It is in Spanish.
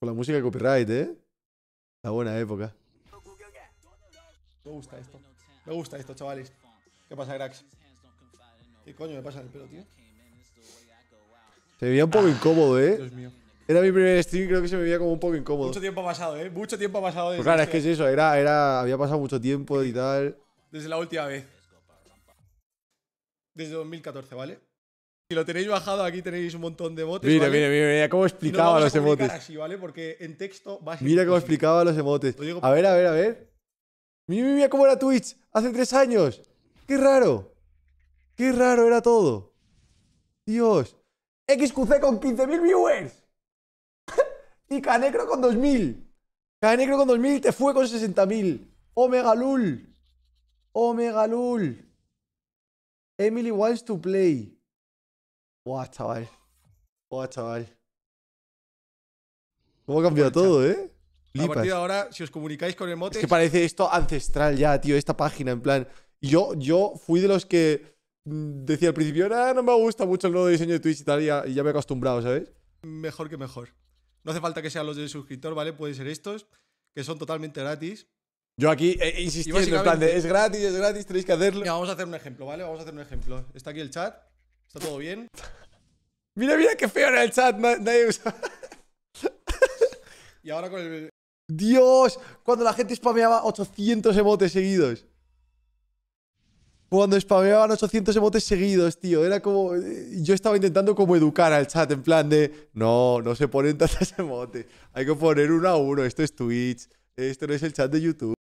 Con la música de copyright, ¿eh? La buena época. Me gusta esto. Me gusta esto, chavales. ¿Qué pasa, Grax? ¿Qué coño me pasa en el pelo, tío? Se me veía un poco ah, incómodo, ¿eh? Dios mío. Era mi primer stream, creo que se me veía como un poco incómodo. Mucho tiempo ha pasado, ¿eh? Mucho tiempo ha pasado. Pues desde claro, es que es eso. Era, era, había pasado mucho tiempo y tal. Desde la última vez. Desde 2014, ¿vale? Si lo tenéis bajado, aquí tenéis un montón de emotes. Mira, mira, mira, mira cómo explicaba los emotes. ¿vale? Porque en texto Mira cómo explicaba los emotes. a ver, a ver, a ver. Mira, mira, mira cómo era Twitch hace tres años. Qué raro. Qué raro era todo. Dios. XQC con 15.000 viewers. y Canecro con 2.000. Canecro con 2.000 te fue con 60.000. Omega Lul. Omega Lul. Emily wants to play. Buah, chaval. Buah, chaval. ¿Cómo ha cambiado todo, eh? A partir de ahora, si os comunicáis con emotes. Es que parece esto ancestral ya, tío, esta página, en plan. Yo, yo fui de los que mm, decía al principio, ah, no me gusta mucho el nuevo diseño de Twitch y tal, y ya, me he acostumbrado, ¿sabes? Mejor que mejor. No hace falta que sean los del suscriptor, ¿vale? Pueden ser estos, que son totalmente gratis. Yo aquí eh, insistiendo en plan de, es gratis, es gratis, tenéis que hacerlo. vamos a hacer un ejemplo, ¿vale? Vamos a hacer un ejemplo. Está aquí el chat, está todo bien. Mira, mira qué feo era el chat. Nadie usaba. y ahora con el. Dios, cuando la gente spameaba 800 emotes seguidos. Cuando spameaban 800 emotes seguidos, tío. Era como. Eh, yo estaba intentando como educar al chat en plan de. No, no se ponen tantos emotes. Hay que poner uno a uno. Esto es Twitch. Esto no es el chat de YouTube.